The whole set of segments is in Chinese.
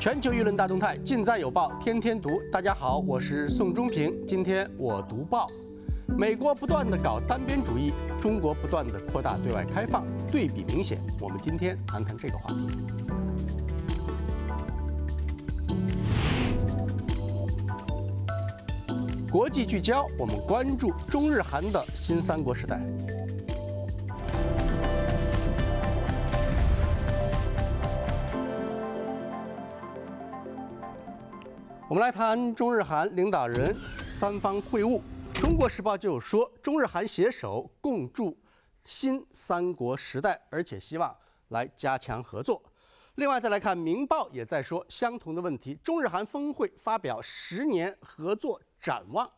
全球舆论大动态尽在有报，天天读。大家好，我是宋忠平。今天我读报，美国不断的搞单边主义，中国不断的扩大对外开放，对比明显。我们今天谈谈这个话题。国际聚焦，我们关注中日韩的新三国时代。我们来谈中日韩领导人三方会晤，《中国时报》就说中日韩携手共筑新三国时代，而且希望来加强合作。另外再来看《明报》也在说相同的问题，中日韩峰会发表十年合作展望。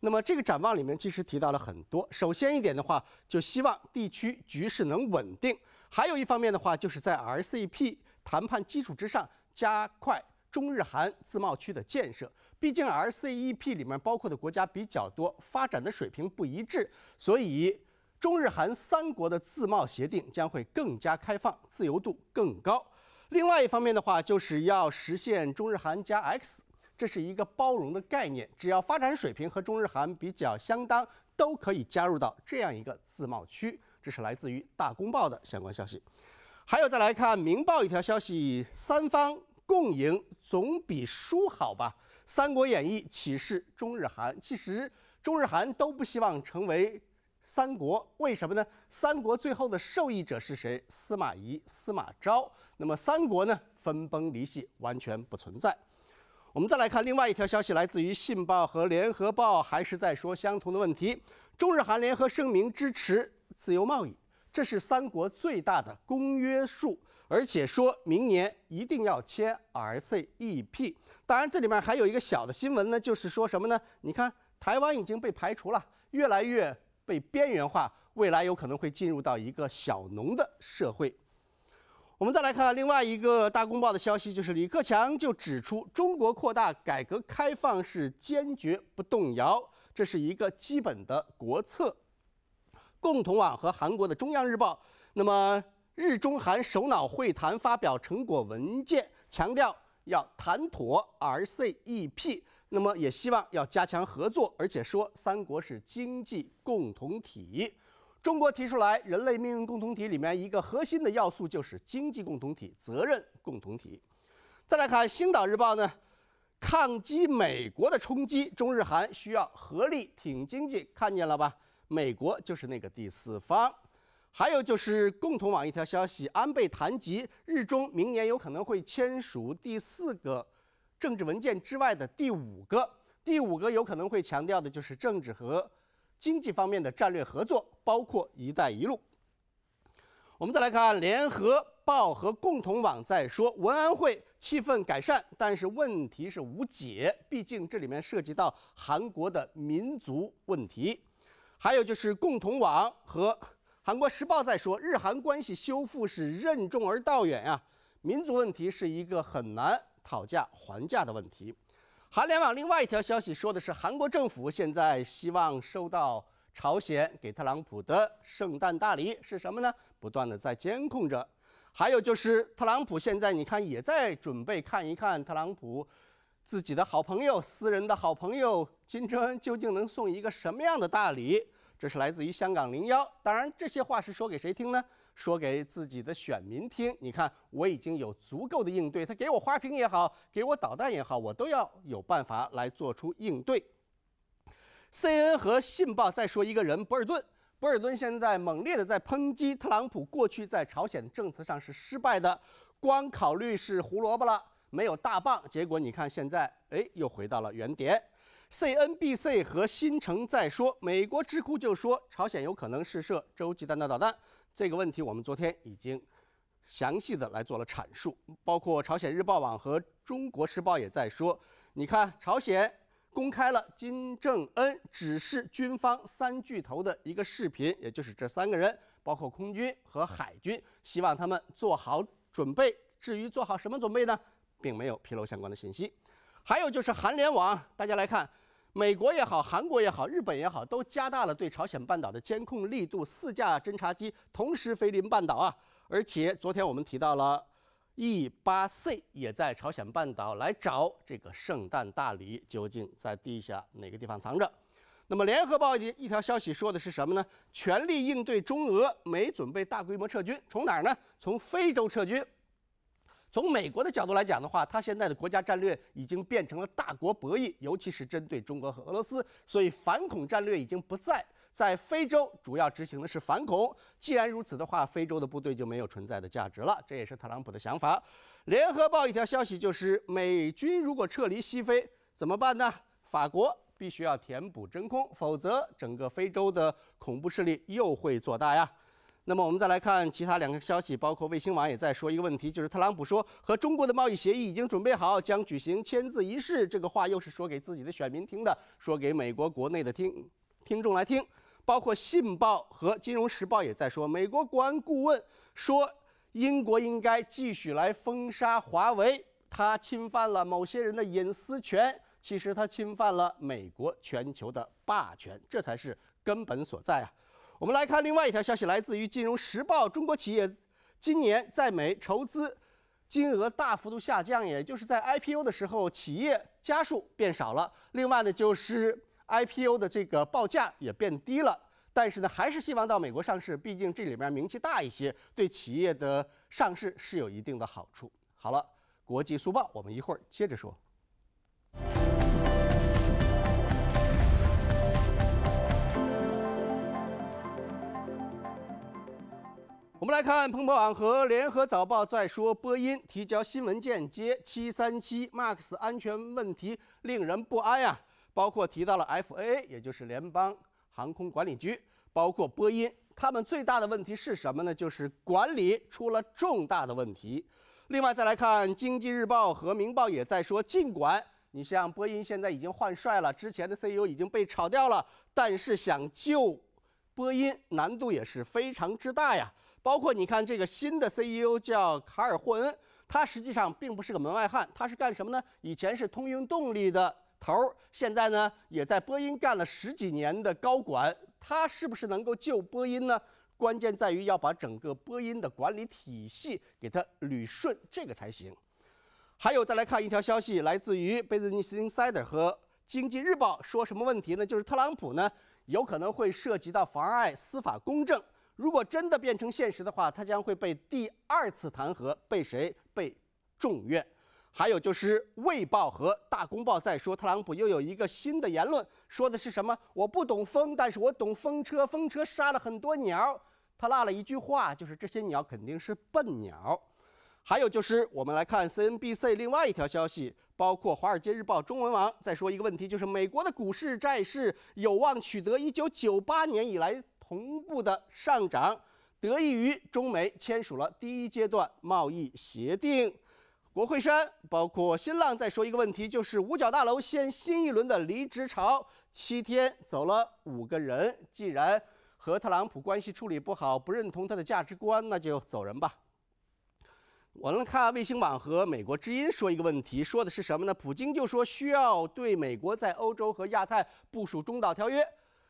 那么这个展望里面其实提到了很多，首先一点的话，就希望地区局势能稳定；还有一方面的话，就是在 RCEP 谈判基础之上加快。中日韩自贸区的建设，毕竟 RCEP 里面包括的国家比较多，发展的水平不一致，所以中日韩三国的自贸协定将会更加开放，自由度更高。另外一方面的话，就是要实现中日韩加 X，这是一个包容的概念，只要发展水平和中日韩比较相当，都可以加入到这样一个自贸区。这是来自于大公报的相关消息。还有再来看明报一条消息，三方。共赢总比输好吧，《三国演义》启示中日韩，其实中日韩都不希望成为三国，为什么呢？三国最后的受益者是谁？司马懿、司马昭。那么三国呢？分崩离析，完全不存在。我们再来看另外一条消息，来自于《信报》和《联合报》，还是在说相同的问题：中日韩联合声明支持自由贸易，这是三国最大的公约数。而且说明年一定要签 RCEP，当然这里面还有一个小的新闻呢，就是说什么呢？你看台湾已经被排除了，越来越被边缘化，未来有可能会进入到一个小农的社会。我们再来看另外一个大公报的消息，就是李克强就指出，中国扩大改革开放是坚决不动摇，这是一个基本的国策。共同网和韩国的中央日报，那么。日中韩首脑会谈发表成果文件，强调要谈妥 RCEP，那么也希望要加强合作，而且说三国是经济共同体。中国提出来人类命运共同体里面一个核心的要素就是经济共同体、责任共同体。再来看《星岛日报》呢，抗击美国的冲击，中日韩需要合力挺经济，看见了吧？美国就是那个第四方。还有就是共同网一条消息，安倍谈及日中明年有可能会签署第四个政治文件之外的第五个，第五个有可能会强调的就是政治和经济方面的战略合作，包括“一带一路”。我们再来看联合报和共同网在说文安会气氛改善，但是问题是无解，毕竟这里面涉及到韩国的民族问题。还有就是共同网和。韩国时报在说，日韩关系修复是任重而道远呀，民族问题是一个很难讨价还价的问题。韩联网另外一条消息说的是，韩国政府现在希望收到朝鲜给特朗普的圣诞大礼是什么呢？不断的在监控着。还有就是，特朗普现在你看也在准备看一看，特朗普自己的好朋友、私人的好朋友金正恩究竟能送一个什么样的大礼。这是来自于香港零幺，当然这些话是说给谁听呢？说给自己的选民听。你看，我已经有足够的应对，他给我花瓶也好，给我导弹也好，我都要有办法来做出应对。C N 和信报再说一个人，博尔顿。博尔顿现在猛烈的在抨击特朗普过去在朝鲜政策上是失败的，光考虑是胡萝卜了，没有大棒，结果你看现在，哎，又回到了原点。CNBC 和新城在说美国智库就说朝鲜有可能试射洲际弹道导弹，这个问题我们昨天已经详细的来做了阐述，包括朝鲜日报网和中国时报也在说，你看朝鲜公开了金正恩指示军方三巨头的一个视频，也就是这三个人，包括空军和海军，希望他们做好准备。至于做好什么准备呢，并没有披露相关的信息。还有就是韩联网，大家来看。美国也好，韩国也好，日本也好，都加大了对朝鲜半岛的监控力度。四架侦察机同时飞临半岛啊！而且昨天我们提到了，E 八 C 也在朝鲜半岛来找这个圣诞大礼，究竟在地下哪个地方藏着？那么联合报一条消息说的是什么呢？全力应对中俄，没准备大规模撤军，从哪儿呢？从非洲撤军。从美国的角度来讲的话，它现在的国家战略已经变成了大国博弈，尤其是针对中国和俄罗斯。所以反恐战略已经不在在非洲，主要执行的是反恐。既然如此的话，非洲的部队就没有存在的价值了，这也是特朗普的想法。《联合报》一条消息就是，美军如果撤离西非怎么办呢？法国必须要填补真空，否则整个非洲的恐怖势力又会做大呀。那么我们再来看其他两个消息，包括卫星网也在说一个问题，就是特朗普说和中国的贸易协议已经准备好，将举行签字仪式。这个话又是说给自己的选民听的，说给美国国内的听听众来听。包括《信报》和《金融时报》也在说，美国国安顾问说英国应该继续来封杀华为，它侵犯了某些人的隐私权。其实它侵犯了美国全球的霸权，这才是根本所在啊。我们来看另外一条消息，来自于《金融时报》：中国企业今年在美筹资金额大幅度下降，也就是在 IPO 的时候，企业家数变少了。另外呢，就是 IPO 的这个报价也变低了。但是呢，还是希望到美国上市，毕竟这里边名气大一些，对企业的上市是有一定的好处。好了，国际速报，我们一会儿接着说。我们来看彭博网和联合早报在说，波音提交新文件，接七三七 MAX 安全问题令人不安呀。包括提到了 FAA，也就是联邦航空管理局，包括波音，他们最大的问题是什么呢？就是管理出了重大的问题。另外，再来看经济日报和明报也在说，尽管你像波音现在已经换帅了，之前的 CEO 已经被炒掉了，但是想救波音难度也是非常之大呀。包括你看，这个新的 CEO 叫卡尔霍恩，他实际上并不是个门外汉，他是干什么呢？以前是通用动力的头儿，现在呢也在波音干了十几年的高管。他是不是能够救波音呢？关键在于要把整个波音的管理体系给他捋顺，这个才行。还有，再来看一条消息，来自于《Business Insider》和《经济日报》，说什么问题呢？就是特朗普呢有可能会涉及到妨碍司法公正。如果真的变成现实的话，他将会被第二次弹劾，被谁？被众院。还有就是《卫报》和《大公报》在说特朗普又有一个新的言论，说的是什么？我不懂风，但是我懂风车，风车杀了很多鸟。他落了一句话，就是这些鸟肯定是笨鸟。还有就是我们来看 CNBC 另外一条消息，包括《华尔街日报》中文网。再说一个问题，就是美国的股市、债市有望取得1998年以来。同步的上涨，得益于中美签署了第一阶段贸易协定。国会山包括新浪再说一个问题，就是五角大楼掀新一轮的离职潮，七天走了五个人。既然和特朗普关系处理不好，不认同他的价值观，那就走人吧。我们看卫星网和美国之音说一个问题，说的是什么呢？普京就说需要对美国在欧洲和亚太部署中导条约，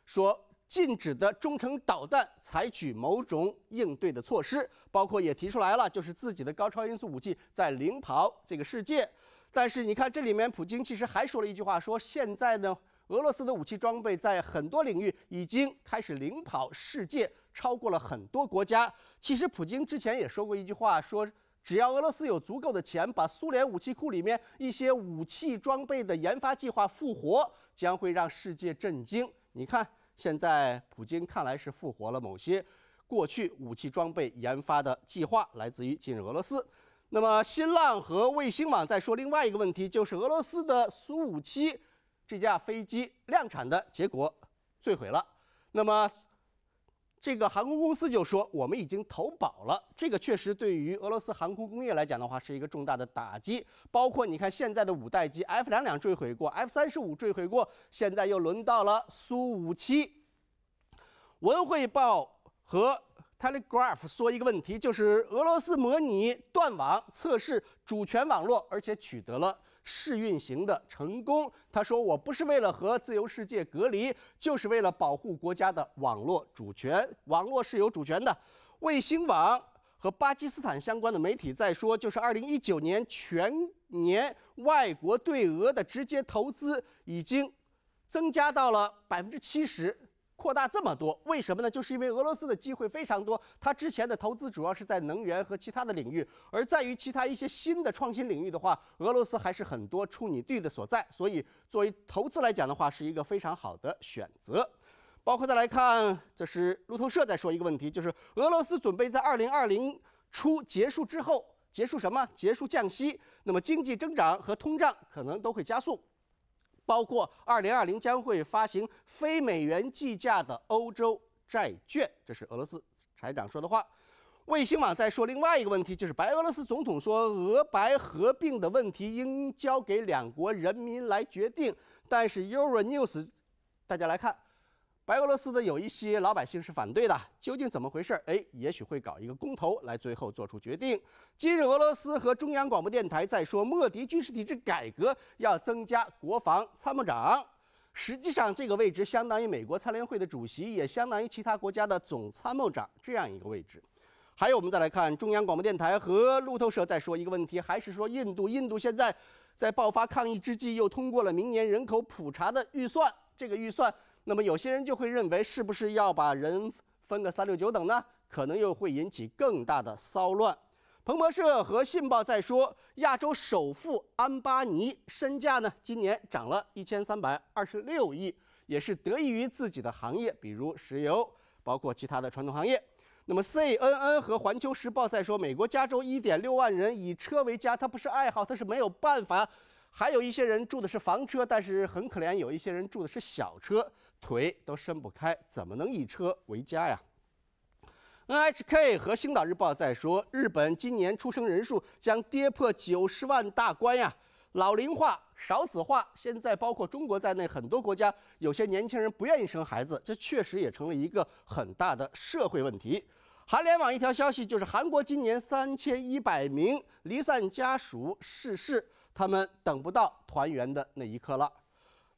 说。禁止的中程导弹采取某种应对的措施，包括也提出来了，就是自己的高超音速武器在领跑这个世界。但是你看，这里面普京其实还说了一句话，说现在呢，俄罗斯的武器装备在很多领域已经开始领跑世界，超过了很多国家。其实普京之前也说过一句话，说只要俄罗斯有足够的钱，把苏联武器库里面一些武器装备的研发计划复活，将会让世界震惊。你看。现在，普京看来是复活了某些过去武器装备研发的计划，来自于近日俄罗斯。那么，新浪和卫星网在说另外一个问题，就是俄罗斯的苏五七这架飞机量产的结果坠毁了。那么。这个航空公司就说我们已经投保了，这个确实对于俄罗斯航空工业来讲的话是一个重大的打击。包括你看现在的五代机 F 两两坠毁过，F 三十五坠毁过，现在又轮到了苏五七。文汇报和 Telegraph 说一个问题，就是俄罗斯模拟断网测试主权网络，而且取得了。试运行的成功，他说我不是为了和自由世界隔离，就是为了保护国家的网络主权。网络是有主权的，卫星网和巴基斯坦相关的媒体在说，就是二零一九年全年外国对俄的直接投资已经增加到了百分之七十。扩大这么多，为什么呢？就是因为俄罗斯的机会非常多。它之前的投资主要是在能源和其他的领域，而在于其他一些新的创新领域的话，俄罗斯还是很多处女地的所在。所以，作为投资来讲的话，是一个非常好的选择。包括再来看，这是路透社在说一个问题，就是俄罗斯准备在二零二零初结束之后，结束什么？结束降息。那么，经济增长和通胀可能都会加速。包括二零二零将会发行非美元计价的欧洲债券，这是俄罗斯财长说的话。卫星网在说另外一个问题，就是白俄罗斯总统说，俄白合并的问题应交给两国人民来决定。但是 Euro News，大家来看。白俄罗斯的有一些老百姓是反对的，究竟怎么回事？哎，也许会搞一个公投来最后做出决定。今日俄罗斯和中央广播电台在说，莫迪军事体制改革要增加国防参谋长，实际上这个位置相当于美国参联会的主席，也相当于其他国家的总参谋长这样一个位置。还有，我们再来看中央广播电台和路透社在说一个问题，还是说印度？印度现在在爆发抗议之际，又通过了明年人口普查的预算，这个预算。那么有些人就会认为，是不是要把人分个三六九等呢？可能又会引起更大的骚乱。彭博社和《信报》在说，亚洲首富安巴尼身价呢，今年涨了一千三百二十六亿，也是得益于自己的行业，比如石油，包括其他的传统行业。那么 CNN 和《环球时报》在说，美国加州一点六万人以车为家，他不是爱好，他是没有办法。还有一些人住的是房车，但是很可怜，有一些人住的是小车。腿都伸不开，怎么能以车为家呀？NHK 和《星岛日报》在说，日本今年出生人数将跌破九十万大关呀。老龄化、少子化，现在包括中国在内很多国家，有些年轻人不愿意生孩子，这确实也成了一个很大的社会问题。韩联网一条消息就是，韩国今年三千一百名离散家属逝世，他们等不到团圆的那一刻了。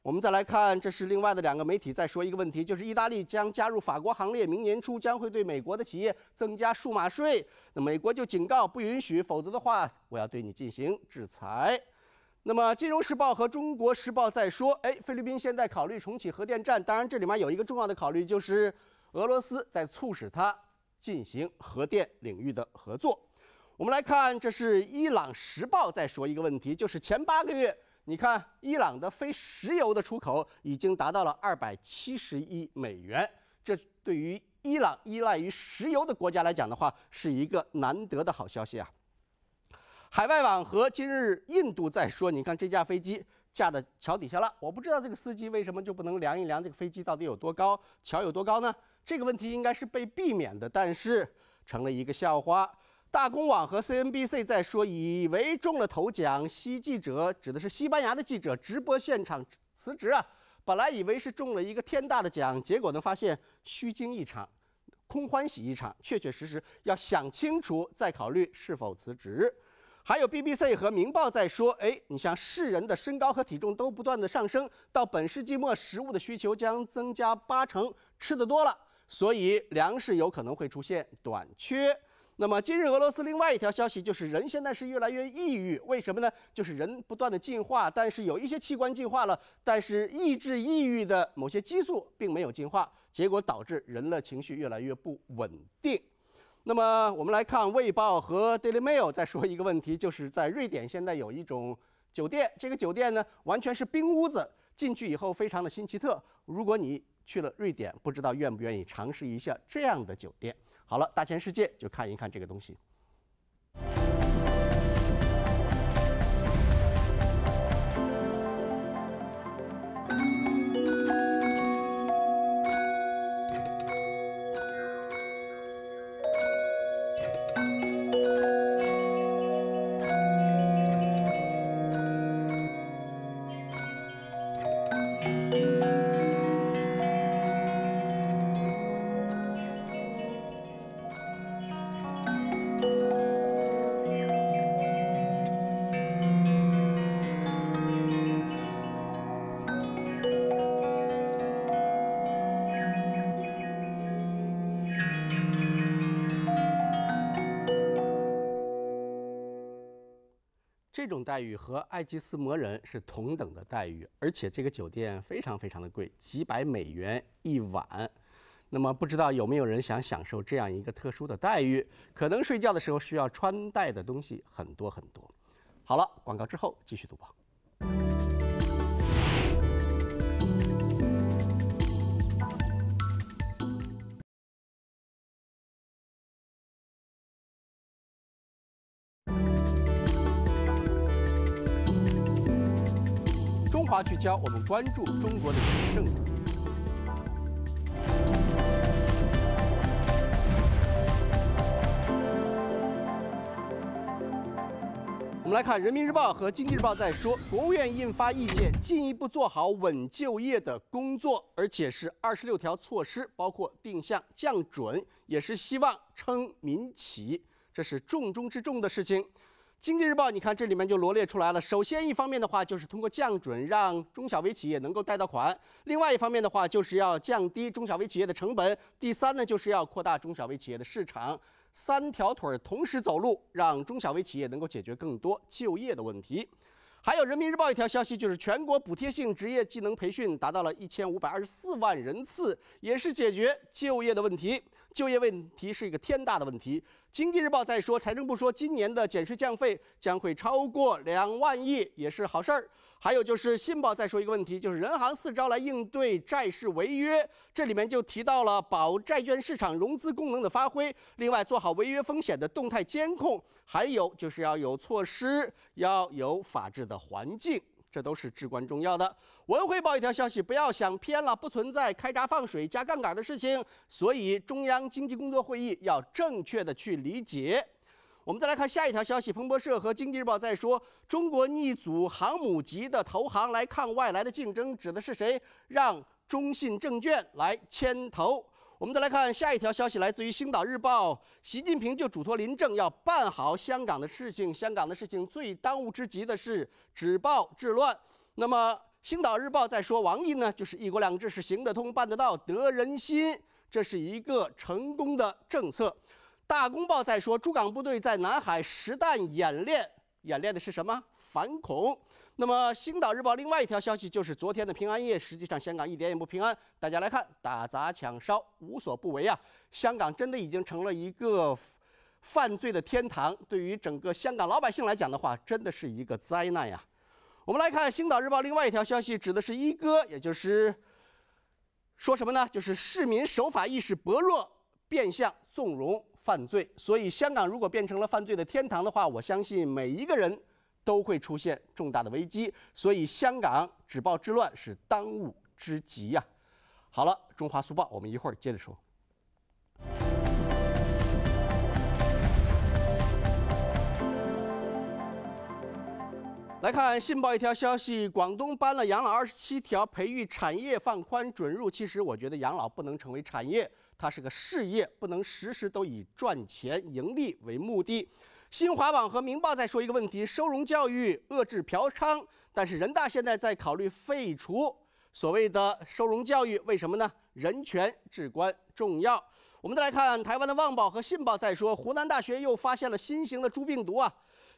我们再来看，这是另外的两个媒体在说一个问题，就是意大利将加入法国行列，明年初将会对美国的企业增加数码税。那美国就警告不允许，否则的话我要对你进行制裁。那么《金融时报》和《中国时报》在说，哎，菲律宾现在考虑重启核电站，当然这里面有一个重要的考虑就是俄罗斯在促使它进行核电领域的合作。我们来看，这是《伊朗时报》在说一个问题，就是前八个月。你看，伊朗的非石油的出口已经达到了二百七十亿美元，这对于伊朗依赖于石油的国家来讲的话，是一个难得的好消息啊。海外网和今日印度在说，你看这架飞机架在桥底下了，我不知道这个司机为什么就不能量一量这个飞机到底有多高，桥有多高呢？这个问题应该是被避免的，但是成了一个笑话。大公网和 CNBC 在说，以为中了头奖，西记者指的是西班牙的记者，直播现场辞职啊。本来以为是中了一个天大的奖，结果呢发现虚惊一场，空欢喜一场。确确实实要想清楚再考虑是否辞职。还有 BBC 和《明报》在说，哎，你像世人的身高和体重都不断的上升，到本世纪末，食物的需求将增加八成，吃的多了，所以粮食有可能会出现短缺。那么，今日俄罗斯另外一条消息就是，人现在是越来越抑郁，为什么呢？就是人不断的进化，但是有一些器官进化了，但是抑制抑郁的某些激素并没有进化，结果导致人的情绪越来越不稳定。那么，我们来看《卫报》和《Daily Mail》再说一个问题，就是在瑞典现在有一种酒店，这个酒店呢完全是冰屋子，进去以后非常的新奇特。如果你去了瑞典，不知道愿不愿意尝试一下这样的酒店。好了，大千世界就看一看这个东西。待遇和埃及斯摩人是同等的待遇，而且这个酒店非常非常的贵，几百美元一晚。那么不知道有没有人想享受这样一个特殊的待遇？可能睡觉的时候需要穿戴的东西很多很多。好了，广告之后继续读吧。聚焦我们关注中国的经济政策。我们来看《人民日报》和《经济日报》在说，国务院印发意见，进一步做好稳就业的工作，而且是二十六条措施，包括定向降准，也是希望撑民企，这是重中之重的事情。经济日报，你看这里面就罗列出来了。首先，一方面的话，就是通过降准让中小微企业能够贷到款；另外一方面的话，就是要降低中小微企业的成本；第三呢，就是要扩大中小微企业的市场。三条腿儿同时走路，让中小微企业能够解决更多就业的问题。还有人民日报一条消息，就是全国补贴性职业技能培训达到了一千五百二十四万人次，也是解决就业的问题。就业问题是一个天大的问题。经济日报在说，财政部说，今年的减税降费将会超过两万亿，也是好事儿。还有就是信报再说一个问题，就是人行四招来应对债市违约，这里面就提到了保债券市场融资功能的发挥，另外做好违约风险的动态监控，还有就是要有措施，要有法治的环境，这都是至关重要的。文汇报一条消息，不要想偏了，不存在开闸放水加杠杆的事情，所以中央经济工作会议要正确的去理解。我们再来看下一条消息，彭博社和经济日报在说中国逆组航母级的投行来抗外来的竞争，指的是谁？让中信证券来牵头。我们再来看下一条消息，来自于《星岛日报》，习近平就嘱托林郑要办好香港的事情。香港的事情最当务之急的是止暴制乱。那么，《星岛日报》在说，王毅呢，就是一国两制是行得通、办得到、得人心，这是一个成功的政策。大公报在说，驻港部队在南海实弹演练，演练的是什么？反恐。那么，《星岛日报》另外一条消息就是，昨天的平安夜，实际上香港一点也不平安。大家来看，打砸抢烧无所不为啊！香港真的已经成了一个犯罪的天堂。对于整个香港老百姓来讲的话，真的是一个灾难呀。我们来看《星岛日报》另外一条消息，指的是“一哥”，也就是说什么呢？就是市民守法意识薄弱，变相纵容。犯罪，所以香港如果变成了犯罪的天堂的话，我相信每一个人都会出现重大的危机。所以香港止暴制乱是当务之急呀。好了，中华速报，我们一会儿接着说。来看信报一条消息：广东颁了养老二十七条，培育产业放宽准入。其实我觉得养老不能成为产业。它是个事业，不能时时都以赚钱盈利为目的。新华网和明报在说一个问题：收容教育遏制嫖娼，但是人大现在在考虑废除所谓的收容教育，为什么呢？人权至关重要。我们再来看台湾的旺报和信报，在说湖南大学又发现了新型的猪病毒啊！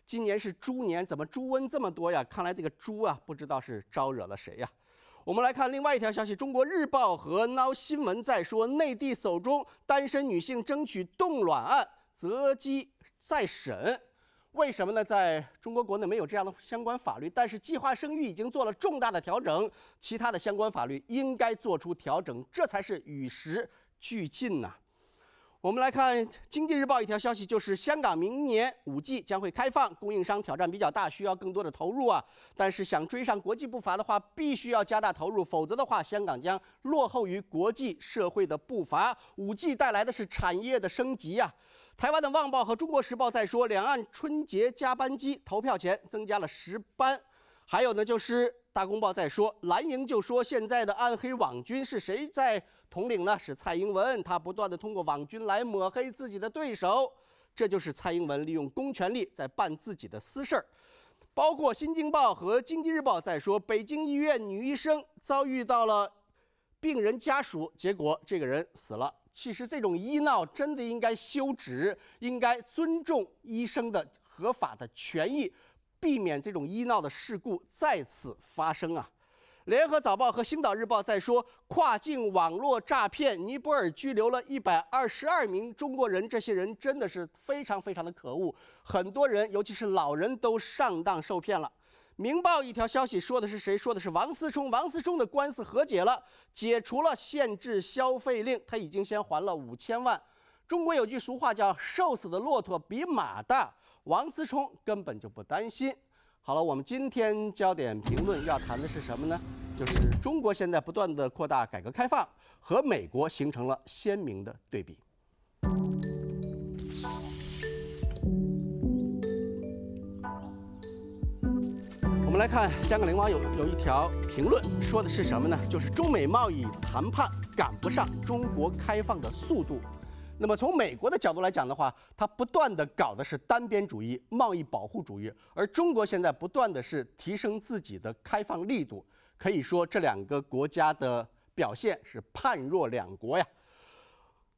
今年是猪年，怎么猪瘟这么多呀？看来这个猪啊，不知道是招惹了谁呀。我们来看另外一条消息，《中国日报》和《now 新闻》在说，内地首宗单身女性争取冻卵案择机再审。为什么呢？在中国国内没有这样的相关法律，但是计划生育已经做了重大的调整，其他的相关法律应该做出调整，这才是与时俱进呐。我们来看《经济日报》一条消息，就是香港明年五 G 将会开放，供应商挑战比较大，需要更多的投入啊。但是想追上国际步伐的话，必须要加大投入，否则的话，香港将落后于国际社会的步伐。五 G 带来的是产业的升级啊。台湾的《旺报》和《中国时报》在说，两岸春节加班机投票前增加了十班。还有呢，就是《大公报》在说，蓝营就说现在的暗黑网军是谁在？统领呢是蔡英文，他不断的通过网军来抹黑自己的对手，这就是蔡英文利用公权力在办自己的私事儿。包括《新京报》和《经济日报》在说，北京医院女医生遭遇到了病人家属，结果这个人死了。其实这种医闹真的应该休止，应该尊重医生的合法的权益，避免这种医闹的事故再次发生啊。联合早报和星岛日报在说跨境网络诈骗，尼泊尔拘留了一百二十二名中国人，这些人真的是非常非常的可恶，很多人尤其是老人都上当受骗了。明报一条消息说的是谁？说的是王思聪，王思聪的官司和解了，解除了限制消费令，他已经先还了五千万。中国有句俗话叫瘦死的骆驼比马大，王思聪根本就不担心。好了，我们今天焦点评论要谈的是什么呢？就是中国现在不断的扩大改革开放，和美国形成了鲜明的对比。我们来看香港灵网友有一条评论说的是什么呢？就是中美贸易谈判赶不上中国开放的速度。那么从美国的角度来讲的话，它不断的搞的是单边主义、贸易保护主义，而中国现在不断的是提升自己的开放力度，可以说这两个国家的表现是判若两国呀。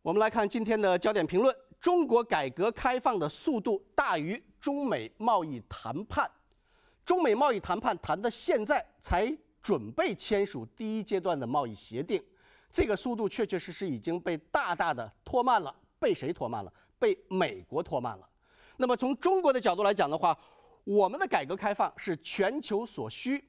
我们来看今天的焦点评论：中国改革开放的速度大于中美贸易谈判。中美贸易谈判谈到现在才准备签署第一阶段的贸易协定。这个速度确确实实已经被大大的拖慢了，被谁拖慢了？被美国拖慢了。那么从中国的角度来讲的话，我们的改革开放是全球所需。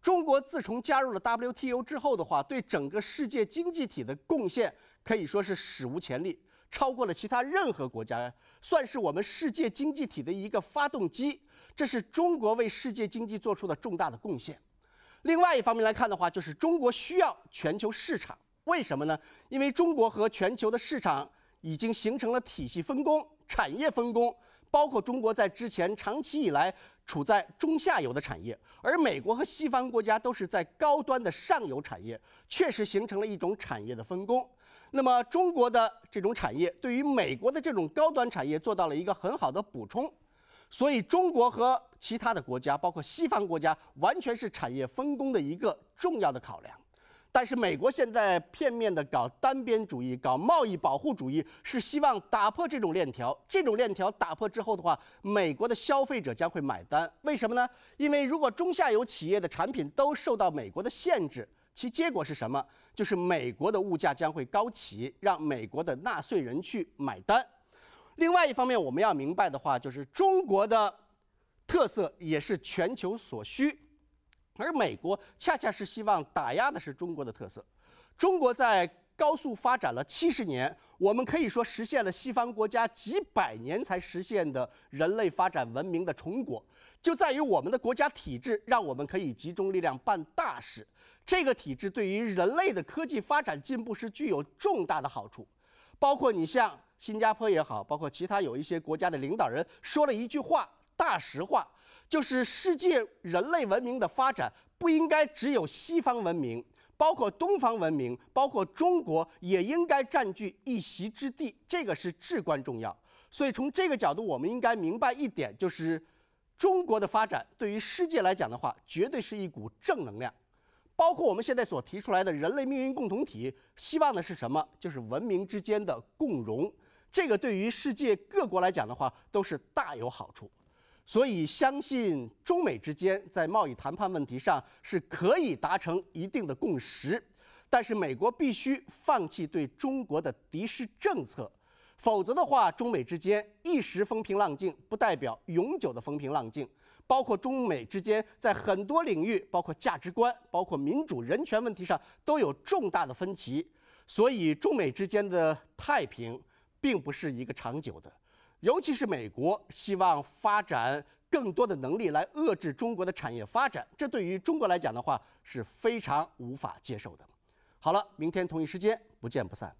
中国自从加入了 WTO 之后的话，对整个世界经济体的贡献可以说是史无前例，超过了其他任何国家，算是我们世界经济体的一个发动机。这是中国为世界经济做出的重大的贡献。另外一方面来看的话，就是中国需要全球市场。为什么呢？因为中国和全球的市场已经形成了体系分工、产业分工，包括中国在之前长期以来处在中下游的产业，而美国和西方国家都是在高端的上游产业，确实形成了一种产业的分工。那么中国的这种产业对于美国的这种高端产业做到了一个很好的补充，所以中国和其他的国家，包括西方国家，完全是产业分工的一个重要的考量。但是美国现在片面的搞单边主义，搞贸易保护主义，是希望打破这种链条。这种链条打破之后的话，美国的消费者将会买单。为什么呢？因为如果中下游企业的产品都受到美国的限制，其结果是什么？就是美国的物价将会高起，让美国的纳税人去买单。另外一方面，我们要明白的话，就是中国的特色也是全球所需。而美国恰恰是希望打压的是中国的特色。中国在高速发展了七十年，我们可以说实现了西方国家几百年才实现的人类发展文明的成果，就在于我们的国家体制让我们可以集中力量办大事。这个体制对于人类的科技发展进步是具有重大的好处。包括你像新加坡也好，包括其他有一些国家的领导人说了一句话，大实话。就是世界人类文明的发展不应该只有西方文明，包括东方文明，包括中国也应该占据一席之地，这个是至关重要。所以从这个角度，我们应该明白一点，就是中国的发展对于世界来讲的话，绝对是一股正能量。包括我们现在所提出来的人类命运共同体，希望的是什么？就是文明之间的共荣，这个对于世界各国来讲的话，都是大有好处。所以，相信中美之间在贸易谈判问题上是可以达成一定的共识，但是美国必须放弃对中国的敌视政策，否则的话，中美之间一时风平浪静，不代表永久的风平浪静。包括中美之间在很多领域，包括价值观、包括民主人权问题上都有重大的分歧，所以中美之间的太平并不是一个长久的。尤其是美国希望发展更多的能力来遏制中国的产业发展，这对于中国来讲的话是非常无法接受的。好了，明天同一时间不见不散。